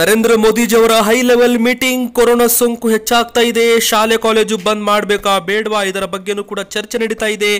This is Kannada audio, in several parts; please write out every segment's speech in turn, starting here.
ನರೇಂದ್ರ ಅವರ ಹೈ ಲೆವೆಲ್ ಮೀಟಿಂಗ್ ಕೊರೋನಾ ಸೋಂಕು ಹೆಚ್ಚಾಗ್ತಾ ಇದೆ ಶಾಲೆ ಕಾಲೇಜು ಬಂದ್ ಮಾಡಬೇಕಾ ಬೇಡವಾ ಇದರ ಬಗ್ಗೆನೂ ಕೂಡ ಚರ್ಚೆ ನಡೀತಾ ಇದೆ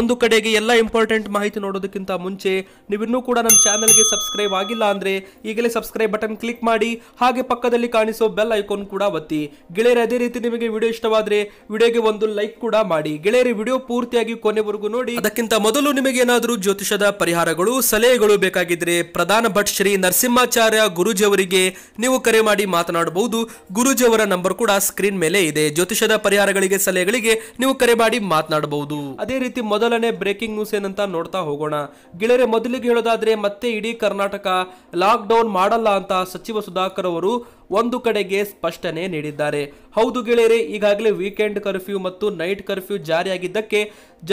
ಒಂದು ಕಡೆಗೆ ಎಲ್ಲ ಇಂಪಾರ್ಟೆಂಟ್ ಮಾಹಿತಿ ನೋಡೋದಕ್ಕಿಂತ ಮುಂಚೆ ನೀವಿನ್ನೂ ಕೂಡ ನಮ್ಮ ಚಾನಲ್ಗೆ ಸಬ್ಸ್ಕ್ರೈಬ್ ಆಗಿಲ್ಲ ಅಂದರೆ ಈಗಲೇ ಸಬ್ಸ್ಕ್ರೈಬ್ ಬಟನ್ ಕ್ಲಿಕ್ ಮಾಡಿ ಹಾಗೆ ಪಕ್ಕದಲ್ಲಿ ಕಾಣಿಸೋ ಬೆಲ್ ಐಕಾನ್ ಕೂಡ ಒತ್ತಿ ಗೆಳೆಯರ ಅದೇ ರೀತಿ ನಿಮಗೆ ವಿಡಿಯೋ ಇಷ್ಟವಾದರೆ ವಿಡಿಯೋಗೆ ಒಂದು ಲೈಕ್ ಕೂಡ ಮಾಡಿ ಗೆಳೆಯರಿ ವಿಡಿಯೋ ಪೂರ್ತಿಯಾಗಿ ಕೊನೆವರೆಗೂ ನೋಡಿ ಅದಕ್ಕಿಂತ ಮೊದಲು ನಿಮಗೆ ಏನಾದರೂ ಜ್ಯೋತಿಷದ ಪರಿಹಾರಗಳು ಸಲಹೆಗಳು ಬೇಕಾಗಿದ್ರೆ ಪ್ರಧಾನ ಭಟ್ ಶ್ರೀ ನರಸಿಂಹಾಚಾರ್ಯ ಗುರುಜಿಯವರಿಗೆ ನೀವು ಕರೆ ಮಾಡಿ ಮಾತನಾಡಬಹುದು ಗುರುಜಿಯವರ ಅವರ ನಂಬರ್ ಕೂಡ ಸ್ಕ್ರೀನ್ ಮೇಲೆ ಇದೆ ಜ್ಯೋತಿಷದ ಪರಿಹಾರಗಳಿಗೆ ಸಲಹೆಗಳಿಗೆ ನೀವು ಕರೆ ಮಾಡಿ ಮಾತನಾಡಬಹುದು ಅದೇ ರೀತಿ ಮೊದಲನೇ ಬ್ರೇಕಿಂಗ್ ನ್ಯೂಸ್ ಏನಂತ ನೋಡ್ತಾ ಹೋಗೋಣ ಗೆಳೆಯರೆ ಮೊದಲಿಗೆ ಹೇಳೋದಾದ್ರೆ ಮತ್ತೆ ಇಡೀ ಕರ್ನಾಟಕ ಲಾಕ್ ಡೌನ್ ಮಾಡಲ್ಲ ಅಂತ ಸಚಿವ ಸುಧಾಕರ್ ಅವರು ಒಂದು ಕಡೆಗೆ ಸ್ಪಷ್ಟನೆ ನೀಡಿದ್ದಾರೆ ಹೌದು ಗೆಳೆಯರೆ ಈಗಾಗಲೇ ವೀಕೆಂಡ್ ಕರ್ಫ್ಯೂ ಮತ್ತು ನೈಟ್ ಕರ್ಫ್ಯೂ ಜಾರಿಯಾಗಿದ್ದಕ್ಕೆ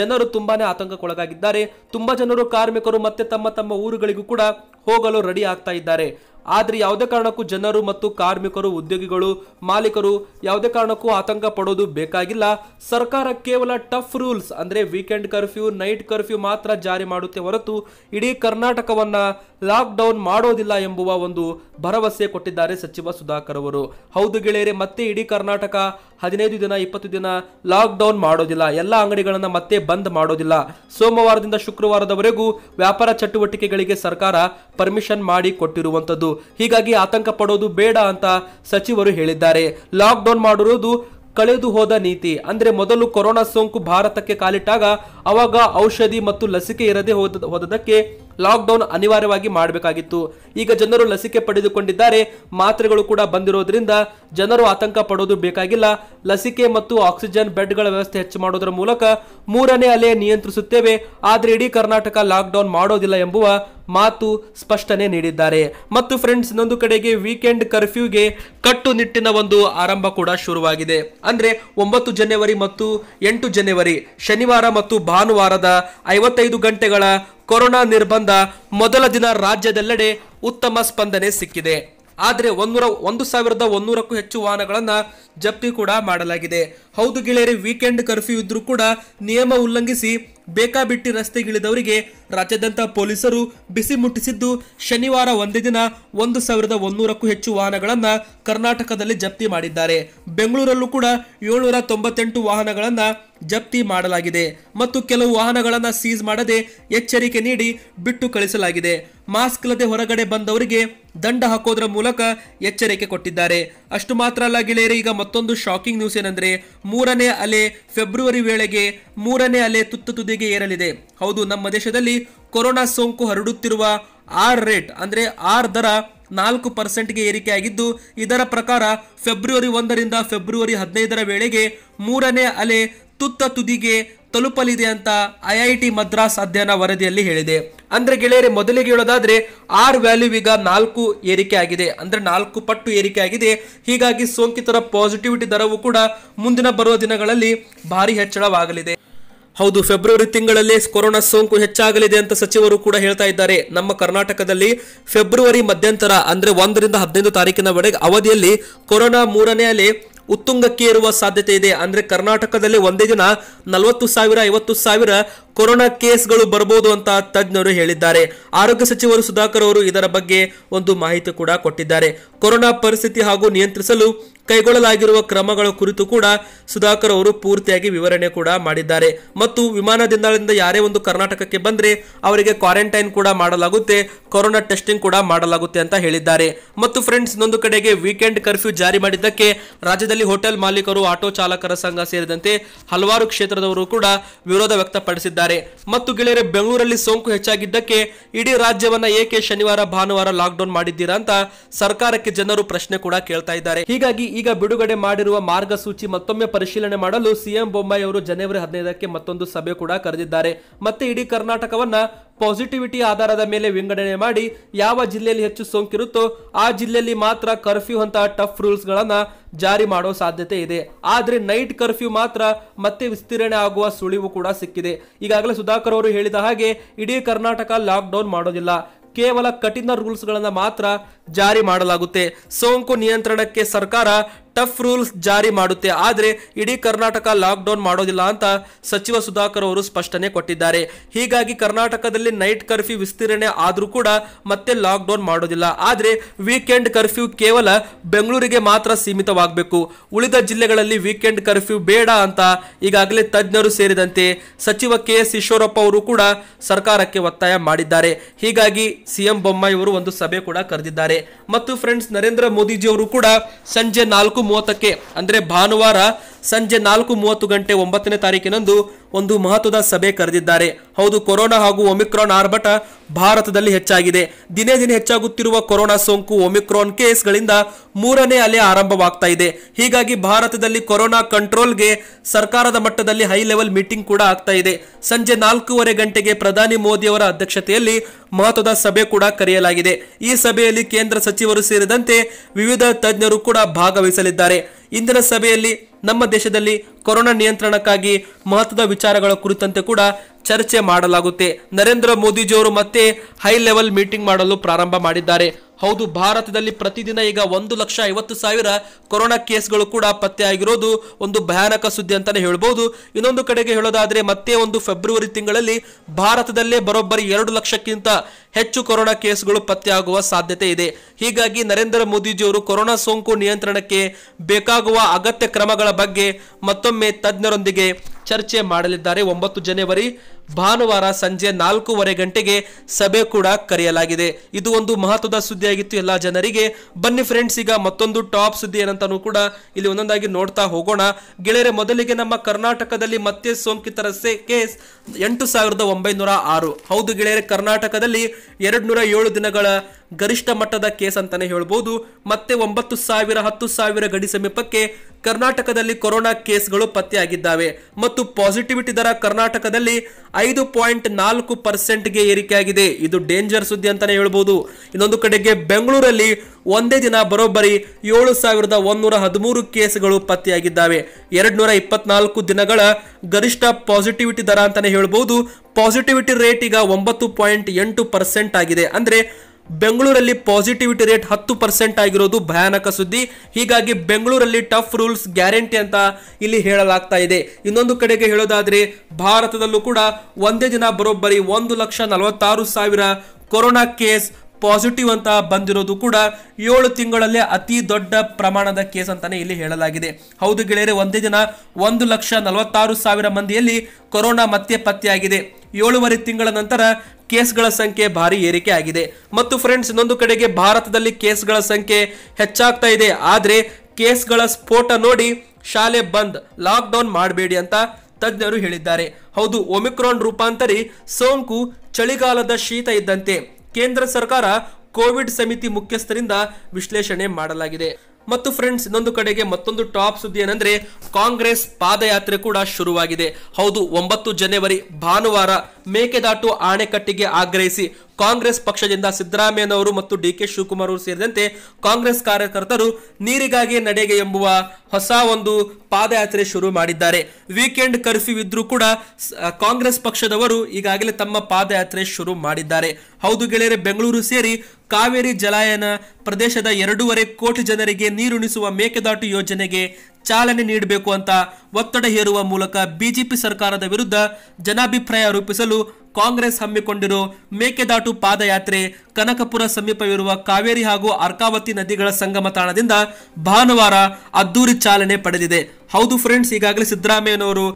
ಜನರು ತುಂಬಾನೇ ಆತಂಕಕ್ಕೊಳಗಾಗಿದ್ದಾರೆ ತುಂಬಾ ಜನರು ಕಾರ್ಮಿಕರು ಮತ್ತೆ ತಮ್ಮ ತಮ್ಮ ಊರುಗಳಿಗೂ ಕೂಡ ಹೋಗಲು ರೆಡಿ ಆಗ್ತಾ ಇದ್ದಾರೆ ಆದರೆ ಯಾವುದೇ ಕಾರಣಕ್ಕೂ ಜನರು ಮತ್ತು ಕಾರ್ಮಿಕರು ಉದ್ಯೋಗಿಗಳು ಮಾಲೀಕರು ಯಾವುದೇ ಕಾರಣಕ್ಕೂ ಆತಂಕ ಪಡೋದು ಬೇಕಾಗಿಲ್ಲ ಸರ್ಕಾರ ಕೇವಲ ಟಫ್ ರೂಲ್ಸ್ ಅಂದ್ರೆ ವೀಕೆಂಡ್ ಕರ್ಫ್ಯೂ ನೈಟ್ ಕರ್ಫ್ಯೂ ಮಾತ್ರ ಜಾರಿ ಮಾಡುತ್ತೆ ಹೊರತು ಇಡೀ ಲಾಕ್ ಲಾಕ್ಡೌನ್ ಮಾಡೋದಿಲ್ಲ ಎಂಬುವ ಒಂದು ಭರವಸೆ ಕೊಟ್ಟಿದ್ದಾರೆ ಸಚಿವ ಸುಧಾಕರ್ ಸುಧಾಕರ್ ಅವರು ಹೌದು ಗೆಳೆಯರೆ ಮತ್ತೆ ಇಡೀ ಕರ್ನಾಟಕ ಹದಿನೈದು ದಿನ ಇಪ್ಪತ್ತು ದಿನ ಲಾಕ್ ಡೌನ್ ಮಾಡೋದಿಲ್ಲ ಎಲ್ಲ ಅಂಗಡಿಗಳನ್ನ ಮತ್ತೆ ಬಂದ್ ಮಾಡೋದಿಲ್ಲ ಸೋಮವಾರದಿಂದ ಶುಕ್ರವಾರದವರೆಗೂ ವ್ಯಾಪಾರ ಚಟುವಟಿಕೆಗಳಿಗೆ ಸರ್ಕಾರ ಪರ್ಮಿಷನ್ ಮಾಡಿ ಕೊಟ್ಟಿರುವಂತದ್ದು ಹೀಗಾಗಿ ಆತಂಕ ಪಡೋದು ಬೇಡ ಅಂತ ಸಚಿವರು ಹೇಳಿದ್ದಾರೆ ಲಾಕ್ ಡೌನ್ ಮಾಡಿರುವುದು ಕಳೆದು ಹೋದ ನೀತಿ ಅಂದ್ರೆ ಮೊದಲು ಕೊರೋನಾ ಸೋಂಕು ಭಾರತಕ್ಕೆ ಕಾಲಿಟ್ಟಾಗ ಅವಾಗ ಔಷಧಿ ಮತ್ತು ಲಸಿಕೆ ಇರದೆ ಹೋದ ಹೋದಕ್ಕೆ ಲಾಕ್ಡೌನ್ ಅನಿವಾರ್ಯವಾಗಿ ಮಾಡಬೇಕಾಗಿತ್ತು ಈಗ ಜನರು ಲಸಿಕೆ ಪಡೆದುಕೊಂಡಿದ್ದಾರೆ ಮಾತ್ರೆಗಳು ಕೂಡ ಬಂದಿರೋದ್ರಿಂದ ಜನರು ಆತಂಕ ಪಡೋದು ಬೇಕಾಗಿಲ್ಲ ಲಸಿಕೆ ಮತ್ತು ಆಕ್ಸಿಜನ್ ಬೆಡ್ಗಳ ವ್ಯವಸ್ಥೆ ಹೆಚ್ಚು ಮಾಡೋದರ ಮೂಲಕ ಮೂರನೇ ಅಲೆ ನಿಯಂತ್ರಿಸುತ್ತೇವೆ ಆದರೆ ಇಡೀ ಕರ್ನಾಟಕ ಲಾಕ್ಡೌನ್ ಮಾಡೋದಿಲ್ಲ ಎಂಬುವ ಮಾತು ಸ್ಪಷ್ಟನೆ ನೀಡಿದ್ದಾರೆ ಮತ್ತು ಫ್ರೆಂಡ್ಸ್ ಇನ್ನೊಂದು ಕಡೆಗೆ ವೀಕೆಂಡ್ ಕರ್ಫ್ಯೂಗೆ ಕಟ್ಟುನಿಟ್ಟಿನ ಒಂದು ಆರಂಭ ಕೂಡ ಶುರುವಾಗಿದೆ ಅಂದ್ರೆ ಒಂಬತ್ತು ಜನವರಿ ಮತ್ತು ಎಂಟು ಜನವರಿ ಶನಿವಾರ ಮತ್ತು ಭಾನುವಾರದ ಐವತ್ತೈದು ಗಂಟೆಗಳ ಕೊರೋನಾ ನಿರ್ಬಂಧ ಮೊದಲ ದಿನ ರಾಜ್ಯದೆಲ್ಲೆಡೆ ಉತ್ತಮ ಸ್ಪಂದನೆ ಸಿಕ್ಕಿದೆ ಆದರೆ ಒಂದೂರ ಒಂದು ಸಾವಿರದ ಒಂದೂರಕ್ಕೂ ಹೆಚ್ಚು ವಾಹನಗಳನ್ನು ಜಪ್ತಿ ಕೂಡ ಮಾಡಲಾಗಿದೆ ಹೌದು ಗೆಳೆಯರಿ ವೀಕೆಂಡ್ ಕರ್ಫ್ಯೂ ಇದ್ರೂ ಕೂಡ ನಿಯಮ ಉಲ್ಲಂಘಿಸಿ ಬೇಕಾಬಿಟ್ಟಿ ರಸ್ತೆಗಿಳಿದವರಿಗೆ ರಾಜ್ಯಾದ್ಯಂತ ಪೊಲೀಸರು ಬಿಸಿ ಮುಟ್ಟಿಸಿದ್ದು ಶನಿವಾರ ಒಂದೇ ದಿನ ಒಂದು ಸಾವಿರದ ಒಂದೂರಕ್ಕೂ ಹೆಚ್ಚು ವಾಹನಗಳನ್ನು ಕರ್ನಾಟಕದಲ್ಲಿ ಜಪ್ತಿ ಮಾಡಿದ್ದಾರೆ ಬೆಂಗಳೂರಲ್ಲೂ ಕೂಡ ಏಳ್ನೂರ ತೊಂಬತ್ತೆಂಟು ವಾಹನಗಳನ್ನು ಜಪ್ತಿ ಮಾಡಲಾಗಿದೆ ಮತ್ತು ಕೆಲವು ವಾಹನಗಳನ್ನು ಸೀಸ್ ಮಾಡದೆ ಎಚ್ಚರಿಕೆ ನೀಡಿ ಬಿಟ್ಟು ಕಳಿಸಲಾಗಿದೆ ಮಾಸ್ಕ್ ಇಲ್ಲದೆ ಹೊರಗಡೆ ಬಂದವರಿಗೆ ದಂಡ ಹಾಕೋದ್ರ ಮೂಲಕ ಎಚ್ಚರಿಕೆ ಕೊಟ್ಟಿದ್ದಾರೆ ಅಷ್ಟು ಮಾತ್ರ ಅಲ್ಲ ಗೆಳೆಯರೆ ಈಗ ಮತ್ತೊಂದು ಶಾಕಿಂಗ್ ನ್ಯೂಸ್ ಏನಂದ್ರೆ ಮೂರನೇ ಅಲೆ ಫೆಬ್ರವರಿ ವೇಳೆಗೆ ಮೂರನೇ ಅಲೆ ತುತ್ತು ತುದಿಗೆ ಏರಲಿದೆ ಹೌದು ನಮ್ಮ ದೇಶದಲ್ಲಿ ಕೊರೋನಾ ಸೋಂಕು ಹರಡುತ್ತಿರುವ ಆರ್ ರೇಟ್ ಅಂದ್ರೆ ಆರ್ ದರ ನಾಲ್ಕು ಪರ್ಸೆಂಟ್ಗೆ ಏರಿಕೆಯಾಗಿದ್ದು ಇದರ ಪ್ರಕಾರ ಫೆಬ್ರವರಿ ಒಂದರಿಂದ ಫೆಬ್ರವರಿ ಹದಿನೈದರ ವೇಳೆಗೆ ಮೂರನೇ ಅಲೆ ತುತ್ತ ತುದಿಗೆ ತಲುಪಲಿದೆ ಅಂತ ಐ ಐ ಟಿ ಮದ್ರಾಸ್ ಅಧ್ಯಯನ ವರದಿಯಲ್ಲಿ ಹೇಳಿದೆ ಅಂದರೆ ಗೆಳೆಯರೆ ಮೊದಲಿಗೆ ಹೇಳೋದಾದರೆ ಆರ್ ವ್ಯಾಲ್ಯೂ ಈಗ ನಾಲ್ಕು ಏರಿಕೆ ಆಗಿದೆ ಅಂದರೆ ನಾಲ್ಕು ಪಟ್ಟು ಏರಿಕೆ ಆಗಿದೆ ಹೀಗಾಗಿ ಸೋಂಕಿತರ ಪಾಸಿಟಿವಿಟಿ ದರವು ಕೂಡ ಮುಂದಿನ ಬರುವ ದಿನಗಳಲ್ಲಿ ಭಾರಿ ಹೆಚ್ಚಳವಾಗಲಿದೆ ಹೌದು ಫೆಬ್ರವರಿ ತಿಂಗಳಲ್ಲಿ ಕೊರೋನಾ ಸೋಂಕು ಹೆಚ್ಚಾಗಲಿದೆ ಅಂತ ಸಚಿವರು ಕೂಡ ಹೇಳ್ತಾ ಇದ್ದಾರೆ ನಮ್ಮ ಕರ್ನಾಟಕದಲ್ಲಿ ಫೆಬ್ರವರಿ ಮಧ್ಯಂತರ ಅಂದರೆ ಒಂದರಿಂದ ಹದಿನೈದು ತಾರೀಕಿನ ಅವಧಿಯಲ್ಲಿ ಕೊರೋನಾ ಮೂರನೇ ಅಲೆ ಇರುವ ಸಾಧ್ಯತೆ ಇದೆ ಅಂದ್ರೆ ಕರ್ನಾಟಕದಲ್ಲಿ ಒಂದೇ ದಿನ ನಲವತ್ತು ಸಾವಿರ ಐವತ್ತು ಸಾವಿರ ಕೊರೋನಾ ಕೇಸ್ಗಳು ಬರಬಹುದು ಅಂತ ತಜ್ಞರು ಹೇಳಿದ್ದಾರೆ ಆರೋಗ್ಯ ಸಚಿವರು ಸುಧಾಕರ್ ಅವರು ಇದರ ಬಗ್ಗೆ ಒಂದು ಮಾಹಿತಿ ಕೂಡ ಕೊಟ್ಟಿದ್ದಾರೆ ಕೊರೋನಾ ಪರಿಸ್ಥಿತಿ ಹಾಗೂ ನಿಯಂತ್ರಿಸಲು ಕೈಗೊಳ್ಳಲಾಗಿರುವ ಕ್ರಮಗಳ ಕುರಿತು ಕೂಡ ಸುಧಾಕರ್ ಅವರು ಪೂರ್ತಿಯಾಗಿ ವಿವರಣೆ ಕೂಡ ಮಾಡಿದ್ದಾರೆ ಮತ್ತು ದಿನಗಳಿಂದ ಯಾರೇ ಒಂದು ಕರ್ನಾಟಕಕ್ಕೆ ಬಂದರೆ ಅವರಿಗೆ ಕ್ವಾರಂಟೈನ್ ಕೂಡ ಮಾಡಲಾಗುತ್ತೆ ಕೊರೋನಾ ಟೆಸ್ಟಿಂಗ್ ಕೂಡ ಮಾಡಲಾಗುತ್ತೆ ಅಂತ ಹೇಳಿದ್ದಾರೆ ಮತ್ತು ಫ್ರೆಂಡ್ಸ್ ಇನ್ನೊಂದು ಕಡೆಗೆ ವೀಕೆಂಡ್ ಕರ್ಫ್ಯೂ ಜಾರಿ ಮಾಡಿದ್ದಕ್ಕೆ ರಾಜ್ಯದಲ್ಲಿ ಹೋಟೆಲ್ ಮಾಲೀಕರು ಆಟೋ ಚಾಲಕರ ಸಂಘ ಸೇರಿದಂತೆ ಹಲವಾರು ಕ್ಷೇತ್ರದವರು ಕೂಡ ವಿರೋಧ ವ್ಯಕ್ತಪಡಿಸಿದ್ದಾರೆ ಮತ್ತು ಗೆಳೆಯರೆ ಬೆಂಗಳೂರಲ್ಲಿ ಸೋಂಕು ಹೆಚ್ಚಾಗಿದ್ದಕ್ಕೆ ಇಡೀ ರಾಜ್ಯವನ್ನ ಏಕೆ ಶನಿವಾರ ಭಾನುವಾರ ಲಾಕ್ಡೌನ್ ಮಾಡಿದ್ದೀರಾ ಅಂತ ಸರ್ಕಾರಕ್ಕೆ ಜನರು ಪ್ರಶ್ನೆ ಕೂಡ ಕೇಳ್ತಾ ಇದ್ದಾರೆ ಹೀಗಾಗಿ ಈಗ ಬಿಡುಗಡೆ ಮಾಡಿರುವ ಮಾರ್ಗಸೂಚಿ ಮತ್ತೊಮ್ಮೆ ಪರಿಶೀಲನೆ ಮಾಡಲು ಸಿಎಂ ಬೊಮ್ಮಾಯಿ ಅವರು ಜನವರಿ ಹದಿನೈದಕ್ಕೆ ಮತ್ತೊಂದು ಸಭೆ ಕೂಡ ಕರೆದಿದ್ದಾರೆ ಮತ್ತೆ ಇಡೀ ಕರ್ನಾಟಕವನ್ನ ಪಾಸಿಟಿವಿಟಿ ಆಧಾರದ ಮೇಲೆ ವಿಂಗಡಣೆ ಮಾಡಿ ಯಾವ ಜಿಲ್ಲೆಯಲ್ಲಿ ಹೆಚ್ಚು ಸೋಂಕಿರುತ್ತೋ ಆ ಜಿಲ್ಲೆಯಲ್ಲಿ ಮಾತ್ರ ಕರ್ಫ್ಯೂ ಅಂತ ಟಫ್ ರೂಲ್ಸ್ಗಳನ್ನು ಜಾರಿ ಮಾಡೋ ಸಾಧ್ಯತೆ ಇದೆ ಆದರೆ ನೈಟ್ ಕರ್ಫ್ಯೂ ಮಾತ್ರ ಮತ್ತೆ ವಿಸ್ತೀರ್ಣೆ ಆಗುವ ಸುಳಿವು ಕೂಡ ಸಿಕ್ಕಿದೆ ಈಗಾಗಲೇ ಸುಧಾಕರ್ ಅವರು ಹೇಳಿದ ಹಾಗೆ ಇಡೀ ಕರ್ನಾಟಕ ಲಾಕ್ಡೌನ್ ಮಾಡೋದಿಲ್ಲ ಕೇವಲ ಕಠಿಣ ರೂಲ್ಸ್ಗಳನ್ನು ಮಾತ್ರ ಜಾರಿ ಮಾಡಲಾಗುತ್ತೆ ಸೋಂಕು ನಿಯಂತ್ರಣಕ್ಕೆ ಸರ್ಕಾರ ಟಫ್ ರೂಲ್ಸ್ ಜಾರಿ ಮಾಡುತ್ತೆ ಆದರೆ ಇಡೀ ಕರ್ನಾಟಕ ಲಾಕ್ಡೌನ್ ಮಾಡೋದಿಲ್ಲ ಅಂತ ಸಚಿವ ಸುಧಾಕರ್ ಅವರು ಸ್ಪಷ್ಟನೆ ಕೊಟ್ಟಿದ್ದಾರೆ ಹೀಗಾಗಿ ಕರ್ನಾಟಕದಲ್ಲಿ ನೈಟ್ ಕರ್ಫ್ಯೂ ವಿಸ್ತೀರ್ಣೆ ಆದರೂ ಕೂಡ ಮತ್ತೆ ಲಾಕ್ಡೌನ್ ಮಾಡೋದಿಲ್ಲ ಆದರೆ ವೀಕೆಂಡ್ ಕರ್ಫ್ಯೂ ಕೇವಲ ಬೆಂಗಳೂರಿಗೆ ಮಾತ್ರ ಸೀಮಿತವಾಗಬೇಕು ಉಳಿದ ಜಿಲ್ಲೆಗಳಲ್ಲಿ ವೀಕೆಂಡ್ ಕರ್ಫ್ಯೂ ಬೇಡ ಅಂತ ಈಗಾಗಲೇ ತಜ್ಞರು ಸೇರಿದಂತೆ ಸಚಿವ ಕೆ ಎಸ್ ಈಶ್ವರಪ್ಪ ಅವರು ಕೂಡ ಸರ್ಕಾರಕ್ಕೆ ಒತ್ತಾಯ ಮಾಡಿದ್ದಾರೆ ಹೀಗಾಗಿ ಸಿಎಂ ಬೊಮ್ಮಾಯಿ ಅವರು ಒಂದು ಸಭೆ ಕೂಡ ಕರೆದಿದ್ದಾರೆ ಮತ್ತು ಫ್ರೆಂಡ್ಸ್ ನರೇಂದ್ರ ಮೋದಿಜಿ ಅವರು ಕೂಡ ಸಂಜೆ ನಾಲ್ಕು ಮೂವತ್ತಕ್ಕೆ ಅಂದರೆ ಭಾನುವಾರ ಸಂಜೆ ನಾಲ್ಕು ಮೂವತ್ತು ಗಂಟೆ ಒಂಬತ್ತನೇ ತಾರೀಕಿನಂದು ಒಂದು ಮಹತ್ವದ ಸಭೆ ಕರೆದಿದ್ದಾರೆ ಹೌದು ಕೊರೋನಾ ಹಾಗೂ ಒಮಿಕ್ರಾನ್ ಆರ್ಭಟ ಭಾರತದಲ್ಲಿ ಹೆಚ್ಚಾಗಿದೆ ದಿನೇ ದಿನೇ ಹೆಚ್ಚಾಗುತ್ತಿರುವ ಕೊರೋನಾ ಸೋಂಕು ಒಮಿಕ್ರಾನ್ ಕೇಸ್ಗಳಿಂದ ಮೂರನೇ ಅಲೆ ಆರಂಭವಾಗ್ತಾ ಇದೆ ಹೀಗಾಗಿ ಭಾರತದಲ್ಲಿ ಕೊರೋನಾ ಕಂಟ್ರೋಲ್ಗೆ ಸರ್ಕಾರದ ಮಟ್ಟದಲ್ಲಿ ಹೈ ಲೆವೆಲ್ ಮೀಟಿಂಗ್ ಕೂಡ ಆಗ್ತಾ ಇದೆ ಸಂಜೆ ನಾಲ್ಕೂವರೆ ಗಂಟೆಗೆ ಪ್ರಧಾನಿ ಮೋದಿ ಅವರ ಅಧ್ಯಕ್ಷತೆಯಲ್ಲಿ ಮಹತ್ವದ ಸಭೆ ಕೂಡ ಕರೆಯಲಾಗಿದೆ ಈ ಸಭೆಯಲ್ಲಿ ಕೇಂದ್ರ ಸಚಿವರು ಸೇರಿದಂತೆ ವಿವಿಧ ತಜ್ಞರು ಕೂಡ ಭಾಗವಹಿಸಲಿದ್ದಾರೆ ಇಂದಿನ ಸಭೆಯಲ್ಲಿ ನಮ್ಮ ದೇಶದಲ್ಲಿ ಕೊರೋನಾ ನಿಯಂತ್ರಣಕ್ಕಾಗಿ ಮಹತ್ವದ ವಿಚಾರಗಳ ಕುರಿತಂತೆ ಕೂಡ ಚರ್ಚೆ ಮಾಡಲಾಗುತ್ತೆ ನರೇಂದ್ರ ಮೋದಿಜಿಯವರು ಮತ್ತೆ ಹೈ ಲೆವೆಲ್ ಮೀಟಿಂಗ್ ಮಾಡಲು ಪ್ರಾರಂಭ ಮಾಡಿದ್ದಾರೆ ಹೌದು ಭಾರತದಲ್ಲಿ ಪ್ರತಿದಿನ ಈಗ ಒಂದು ಲಕ್ಷ ಐವತ್ತು ಸಾವಿರ ಕೊರೋನಾ ಕೇಸ್ಗಳು ಕೂಡ ಪತ್ತೆ ಆಗಿರೋದು ಒಂದು ಭಯಾನಕ ಸುದ್ದಿ ಅಂತಾನೆ ಹೇಳ್ಬೋದು ಇನ್ನೊಂದು ಕಡೆಗೆ ಹೇಳೋದಾದ್ರೆ ಮತ್ತೆ ಒಂದು ಫೆಬ್ರವರಿ ತಿಂಗಳಲ್ಲಿ ಭಾರತದಲ್ಲೇ ಬರೋಬ್ಬರಿ ಎರಡು ಲಕ್ಷಕ್ಕಿಂತ ಹೆಚ್ಚು ಕೊರೋನಾ ಕೇಸ್ಗಳು ಪತ್ತೆಯಾಗುವ ಸಾಧ್ಯತೆ ಇದೆ ಹೀಗಾಗಿ ನರೇಂದ್ರ ಮೋದಿಜಿಯವರು ಕೊರೋನಾ ಸೋಂಕು ನಿಯಂತ್ರಣಕ್ಕೆ ಬೇಕಾಗುವ ಅಗತ್ಯ ಕ್ರಮಗಳ ಬಗ್ಗೆ ಮತ್ತೊಮ್ಮೆ ತಜ್ಞರೊಂದಿಗೆ ಚರ್ಚೆ ಮಾಡಲಿದ್ದಾರೆ ಒಂಬತ್ತು ಜನವರಿ ಭಾನುವಾರ ಸಂಜೆ ನಾಲ್ಕೂವರೆ ಗಂಟೆಗೆ ಸಭೆ ಕೂಡ ಕರೆಯಲಾಗಿದೆ ಇದು ಒಂದು ಮಹತ್ವದ ಸುದ್ದಿಯಾಗಿತ್ತು ಎಲ್ಲ ಜನರಿಗೆ ಬನ್ನಿ ಫ್ರೆಂಡ್ಸ್ ಈಗ ಮತ್ತೊಂದು ಟಾಪ್ ಸುದ್ದಿ ಏನಂತಾನು ಕೂಡ ಇಲ್ಲಿ ಒಂದೊಂದಾಗಿ ನೋಡ್ತಾ ಹೋಗೋಣ ಗೆಳೆಯರೆ ಮೊದಲಿಗೆ ನಮ್ಮ ಕರ್ನಾಟಕದಲ್ಲಿ ಮತ್ತೆ ಸೋಂಕಿತರ ಕೇಸ್ ಎಂಟು ಸಾವಿರದ ಒಂಬೈನೂರ ಆರು ಹೌದು ಗೆಳೆಯರೆ ಕರ್ನಾಟಕದಲ್ಲಿ ಎರಡ್ ಏಳು ದಿನಗಳ ಗರಿಷ್ಠ ಮಟ್ಟದ ಕೇಸ್ ಅಂತಾನೆ ಹೇಳ್ಬೋದು ಮತ್ತೆ ಒಂಬತ್ತು ಸಾವಿರ ಹತ್ತು ಸಾವಿರ ಗಡಿ ಸಮೀಪಕ್ಕೆ ಕರ್ನಾಟಕದಲ್ಲಿ ಕೊರೋನಾ ಕೇಸ್ಗಳು ಪತ್ತೆಯಾಗಿದ್ದಾವೆ ಮತ್ತು ಪಾಸಿಟಿವಿಟಿ ದರ ಕರ್ನಾಟಕದಲ್ಲಿ ಐದು ಪಾಯಿಂಟ್ ನಾಲ್ಕು ಪರ್ಸೆಂಟ್ಗೆ ಏರಿಕೆಯಾಗಿದೆ ಇದು ಡೇಂಜರ್ ಸುದ್ದಿ ಅಂತಾನೆ ಹೇಳ್ಬೋದು ಇನ್ನೊಂದು ಕಡೆಗೆ ಬೆಂಗಳೂರಲ್ಲಿ ಒಂದೇ ದಿನ ಬರೋಬ್ಬರಿ ಏಳು ಸಾವಿರದ ಒಂದೂರ ಹದಿಮೂರು ಕೇಸ್ಗಳು ಪತ್ತೆಯಾಗಿದ್ದಾವೆ ಎರಡು ನೂರ ಇಪ್ಪತ್ನಾಲ್ಕು ದಿನಗಳ ಗರಿಷ್ಠ ಪಾಸಿಟಿವಿಟಿ ದರ ಅಂತಾನೆ ಹೇಳ್ಬೋದು ಪಾಸಿಟಿವಿಟಿ ರೇಟ್ ಈಗ ಒಂಬತ್ತು ಪಾಯಿಂಟ್ ಎಂಟು ಪರ್ಸೆಂಟ್ ಆಗಿದೆ ಅಂದರೆ ಬೆಂಗಳೂರಲ್ಲಿ ಪಾಸಿಟಿವಿಟಿ ರೇಟ್ ಹತ್ತು ಪರ್ಸೆಂಟ್ ಆಗಿರೋದು ಭಯಾನಕ ಸುದ್ದಿ ಹೀಗಾಗಿ ಬೆಂಗಳೂರಲ್ಲಿ ಟಫ್ ರೂಲ್ಸ್ ಗ್ಯಾರಂಟಿ ಅಂತ ಇಲ್ಲಿ ಹೇಳಲಾಗ್ತಾ ಇದೆ ಇನ್ನೊಂದು ಕಡೆಗೆ ಹೇಳೋದಾದ್ರೆ ಭಾರತದಲ್ಲೂ ಕೂಡ ಒಂದೇ ದಿನ ಬರೋಬ್ಬರಿ ಒಂದು ಲಕ್ಷ ನಲವತ್ತಾರು ಸಾವಿರ ಕೊರೋನಾ ಕೇಸ್ ಪಾಸಿಟಿವ್ ಅಂತ ಬಂದಿರೋದು ಕೂಡ ಏಳು ತಿಂಗಳಲ್ಲೇ ಅತಿ ದೊಡ್ಡ ಪ್ರಮಾಣದ ಕೇಸ್ ಅಂತಾನೆ ಇಲ್ಲಿ ಹೇಳಲಾಗಿದೆ ಹೌದು ಗೆಳೆಯರೆ ಒಂದೇ ದಿನ ಒಂದು ಲಕ್ಷ ನಲವತ್ತಾರು ಸಾವಿರ ಮಂದಿಯಲ್ಲಿ ಕೊರೋನಾ ಮತ್ತೆ ಪತ್ತೆಯಾಗಿದೆ ಏಳುವರೆ ತಿಂಗಳ ನಂತರ ಕೇಸ್ಗಳ ಸಂಖ್ಯೆ ಭಾರಿ ಏರಿಕೆ ಆಗಿದೆ ಮತ್ತು ಫ್ರೆಂಡ್ಸ್ ಇನ್ನೊಂದು ಕಡೆಗೆ ಭಾರತದಲ್ಲಿ ಕೇಸ್ಗಳ ಸಂಖ್ಯೆ ಹೆಚ್ಚಾಗ್ತಾ ಇದೆ ಆದರೆ ಕೇಸ್ಗಳ ಸ್ಫೋಟ ನೋಡಿ ಶಾಲೆ ಬಂದ್ ಲಾಕ್ಡೌನ್ ಮಾಡಬೇಡಿ ಅಂತ ತಜ್ಞರು ಹೇಳಿದ್ದಾರೆ ಹೌದು ಒಮಿಕ್ರಾನ್ ರೂಪಾಂತರಿ ಸೋಂಕು ಚಳಿಗಾಲದ ಶೀತ ಇದ್ದಂತೆ ಕೇಂದ್ರ ಸರ್ಕಾರ ಕೋವಿಡ್ ಸಮಿತಿ ಮುಖ್ಯಸ್ಥರಿಂದ ವಿಶ್ಲೇಷಣೆ ಮಾಡಲಾಗಿದೆ ಮತ್ತು ಫ್ರೆಂಡ್ಸ್ ಇನ್ನೊಂದು ಕಡೆಗೆ ಮತ್ತೊಂದು ಟಾಪ್ ಸುದ್ದಿ ಏನಂದ್ರೆ ಕಾಂಗ್ರೆಸ್ ಪಾದಯಾತ್ರೆ ಕೂಡ ಶುರುವಾಗಿದೆ ಹೌದು ಒಂಬತ್ತು ಜನವರಿ ಭಾನುವಾರ ಮೇಕೆದಾಟು ಆಣೆಕಟ್ಟಿಗೆ ಆಗ್ರಹಿಸಿ ಕಾಂಗ್ರೆಸ್ ಪಕ್ಷದಿಂದ ಸಿದ್ದರಾಮಯ್ಯನವರು ಮತ್ತು ಡಿ ಕೆ ಶಿವಕುಮಾರ್ ಅವರು ಸೇರಿದಂತೆ ಕಾಂಗ್ರೆಸ್ ಕಾರ್ಯಕರ್ತರು ನೀರಿಗಾಗಿ ನಡೆಗೆ ಎಂಬುವ ಹೊಸ ಒಂದು ಪಾದಯಾತ್ರೆ ಶುರು ಮಾಡಿದ್ದಾರೆ ವೀಕೆಂಡ್ ಕರ್ಫ್ಯೂ ಇದ್ರೂ ಕೂಡ ಕಾಂಗ್ರೆಸ್ ಪಕ್ಷದವರು ಈಗಾಗಲೇ ತಮ್ಮ ಪಾದಯಾತ್ರೆ ಶುರು ಮಾಡಿದ್ದಾರೆ ಹೌದು ಗೆಳೆಯರೆ ಬೆಂಗಳೂರು ಸೇರಿ ಕಾವೇರಿ ಜಲಾಯನ ಪ್ರದೇಶದ ಎರಡೂವರೆ ಕೋಟಿ ಜನರಿಗೆ ನೀರುಣಿಸುವ ಮೇಕೆದಾಟು ಯೋಜನೆಗೆ ಚಾಲನೆ ನೀಡಬೇಕು ಅಂತ ಒತ್ತಡ ಹೇರುವ ಮೂಲಕ ಬಿಜೆಪಿ ಸರ್ಕಾರದ ವಿರುದ್ಧ ಜನಾಭಿಪ್ರಾಯ ರೂಪಿಸಲು ಕಾಂಗ್ರೆಸ್ ಹಮ್ಮಿಕೊಂಡಿರೋ ಮೇಕೆದಾಟು ಪಾದಯಾತ್ರೆ ಕನಕಪುರ ಸಮೀಪವಿರುವ ಕಾವೇರಿ ಹಾಗೂ ಅರ್ಕಾವತಿ ನದಿಗಳ ಸಂಗಮ ತಾಣದಿಂದ ಭಾನುವಾರ ಅದ್ದೂರಿ ಚಾಲನೆ ಪಡೆದಿದೆ ಹೌದು ಫ್ರೆಂಡ್ಸ್ ಈಗಾಗಲೇ ಸಿದ್ದರಾಮಯ್ಯನವರು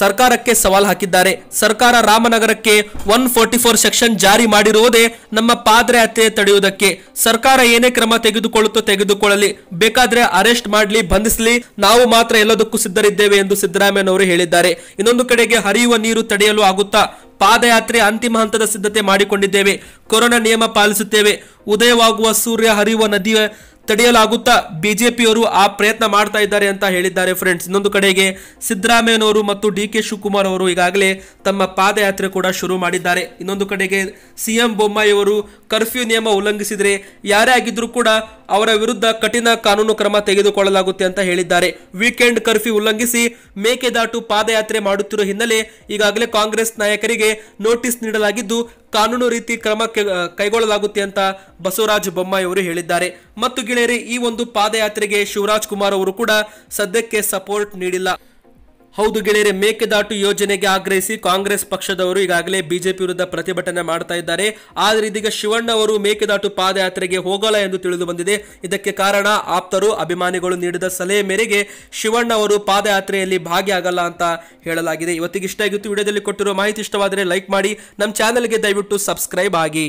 ಸರ್ಕಾರಕ್ಕೆ ಸವಾಲ್ ಹಾಕಿದ್ದಾರೆ ಸರ್ಕಾರ ರಾಮನಗರಕ್ಕೆ ಒನ್ ಫೋರ್ಟಿ ಫೋರ್ ಸೆಕ್ಷನ್ ಜಾರಿ ಮಾಡಿರುವುದೇ ನಮ್ಮ ಪಾದಯಾತ್ರೆ ತಡೆಯುವುದಕ್ಕೆ ಸರ್ಕಾರ ಏನೇ ಕ್ರಮ ತೆಗೆದುಕೊಳ್ಳುತ್ತೋ ತೆಗೆದುಕೊಳ್ಳಲಿ ಬೇಕಾದ್ರೆ ಅರೆಸ್ಟ್ ಮಾಡಲಿ ಬಂಧಿಸಲಿ ನಾವು ಮಾತ್ರ ಎಲ್ಲದಕ್ಕೂ ಸಿದ್ಧರಿದ್ದೇವೆ ಎಂದು ಸಿದ್ದರಾಮಯ್ಯನವರು ಹೇಳಿದ್ದಾರೆ ಇನ್ನೊಂದು ಕಡೆಗೆ ಹರಿಯುವ ನೀರು ತಡೆಯಲು ಆಗುತ್ತಾ ಪಾದಯಾತ್ರೆ ಅಂತಿಮ ಹಂತದ ಸಿದ್ಧತೆ ಮಾಡಿಕೊಂಡಿದ್ದೇವೆ ಕೊರೋನಾ ನಿಯಮ ಪಾಲಿಸುತ್ತೇವೆ ಉದಯವಾಗುವ ಸೂರ್ಯ ಹರಿಯುವ ನದಿಯ ತಡೆಯಲಾಗುತ್ತಾ ಬಿಜೆಪಿಯವರು ಆ ಪ್ರಯತ್ನ ಮಾಡ್ತಾ ಇದ್ದಾರೆ ಅಂತ ಹೇಳಿದ್ದಾರೆ ಫ್ರೆಂಡ್ಸ್ ಇನ್ನೊಂದು ಕಡೆಗೆ ಸಿದ್ದರಾಮಯ್ಯನವರು ಮತ್ತು ಡಿ ಕೆ ಶಿವಕುಮಾರ್ ಅವರು ಈಗಾಗಲೇ ತಮ್ಮ ಪಾದಯಾತ್ರೆ ಕೂಡ ಶುರು ಮಾಡಿದ್ದಾರೆ ಇನ್ನೊಂದು ಕಡೆಗೆ ಸಿಎಂ ಬೊಮ್ಮಾಯಿಯವರು ಕರ್ಫ್ಯೂ ನಿಯಮ ಉಲ್ಲಂಘಿಸಿದರೆ ಯಾರೇ ಆಗಿದ್ರೂ ಕೂಡ ಅವರ ವಿರುದ್ಧ ಕಠಿಣ ಕಾನೂನು ಕ್ರಮ ತೆಗೆದುಕೊಳ್ಳಲಾಗುತ್ತೆ ಅಂತ ಹೇಳಿದ್ದಾರೆ ವೀಕೆಂಡ್ ಕರ್ಫ್ಯೂ ಉಲ್ಲಂಘಿಸಿ ಮೇಕೆದಾಟು ಪಾದಯಾತ್ರೆ ಮಾಡುತ್ತಿರುವ ಹಿನ್ನೆಲೆ ಈಗಾಗಲೇ ಕಾಂಗ್ರೆಸ್ ನಾಯಕರಿಗೆ ನೋಟಿಸ್ ನೀಡಲಾಗಿದ್ದು ಕಾನೂನು ರೀತಿ ಕ್ರಮ ಕೈಗೊಳ್ಳಲಾಗುತ್ತೆ ಅಂತ ಬಸವರಾಜ ಬೊಮ್ಮಾಯಿ ಅವರು ಹೇಳಿದ್ದಾರೆ ಮತ್ತು ಗೆಳೆಯರಿ ಈ ಒಂದು ಪಾದಯಾತ್ರೆಗೆ ಶಿವರಾಜ್ ಕುಮಾರ್ ಅವರು ಕೂಡ ಸದ್ಯಕ್ಕೆ ಸಪೋರ್ಟ್ ನೀಡಿಲ್ಲ ಹೌದು ಗೆಳೆಯರೆ ಮೇಕೆದಾಟು ಯೋಜನೆಗೆ ಆಗ್ರಹಿಸಿ ಕಾಂಗ್ರೆಸ್ ಪಕ್ಷದವರು ಈಗಾಗಲೇ ಬಿಜೆಪಿ ವಿರುದ್ಧ ಪ್ರತಿಭಟನೆ ಮಾಡ್ತಾ ಇದ್ದಾರೆ ಆದರೆ ಇದೀಗ ಶಿವಣ್ಣ ಅವರು ಮೇಕೆದಾಟು ಪಾದಯಾತ್ರೆಗೆ ಹೋಗಲ್ಲ ಎಂದು ತಿಳಿದು ಬಂದಿದೆ ಇದಕ್ಕೆ ಕಾರಣ ಆಪ್ತರು ಅಭಿಮಾನಿಗಳು ನೀಡಿದ ಸಲಹೆ ಮೇರೆಗೆ ಶಿವಣ್ಣ ಅವರು ಪಾದಯಾತ್ರೆಯಲ್ಲಿ ಭಾಗಿಯಾಗಲ್ಲ ಅಂತ ಹೇಳಲಾಗಿದೆ ಇವತ್ತಿಗೆ ಇಷ್ಟ ಆಗಿತ್ತು ವಿಡಿಯೋದಲ್ಲಿ ಕೊಟ್ಟಿರುವ ಮಾಹಿತಿ ಇಷ್ಟವಾದರೆ ಲೈಕ್ ಮಾಡಿ ನಮ್ಮ ಚಾನಲ್ಗೆ ದಯವಿಟ್ಟು ಸಬ್ಸ್ಕ್ರೈಬ್ ಆಗಿ